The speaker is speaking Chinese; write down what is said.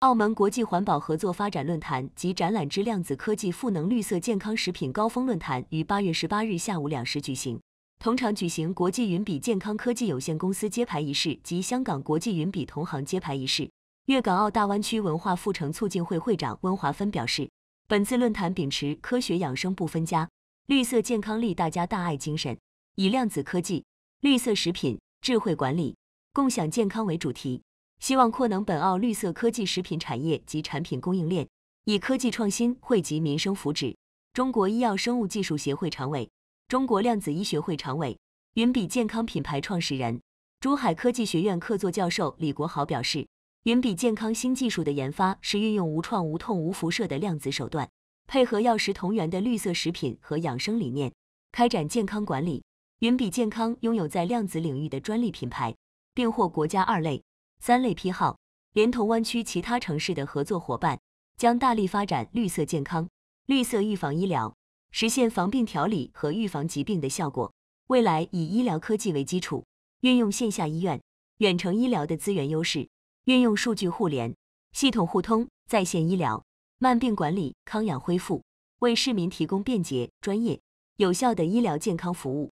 澳门国际环保合作发展论坛及展览之量子科技赋能绿色健康食品高峰论坛于八月十八日下午两时举行，同场举行国际云比健康科技有限公司揭牌仪式及香港国际云比同行揭牌仪式。粤港澳大湾区文化复城促进会会长温华芬表示，本次论坛秉持科学养生不分家、绿色健康利大家、大爱精神，以量子科技、绿色食品、智慧管理、共享健康为主题。希望扩能本澳绿色科技食品产业及产品供应链，以科技创新惠及民生福祉。中国医药生物技术协会常委、中国量子医学会常委、云比健康品牌创始人、珠海科技学院客座教授李国豪表示，云比健康新技术的研发是运用无创、无痛、无辐射的量子手段，配合药食同源的绿色食品和养生理念，开展健康管理。云比健康拥有在量子领域的专利品牌，并获国家二类。三类批号，连同湾区其他城市的合作伙伴将大力发展绿色健康、绿色预防医疗，实现防病调理和预防疾病的效果。未来以医疗科技为基础，运用线下医院、远程医疗的资源优势，运用数据互联、系统互通、在线医疗、慢病管理、康养恢复，为市民提供便捷、专业、有效的医疗健康服务。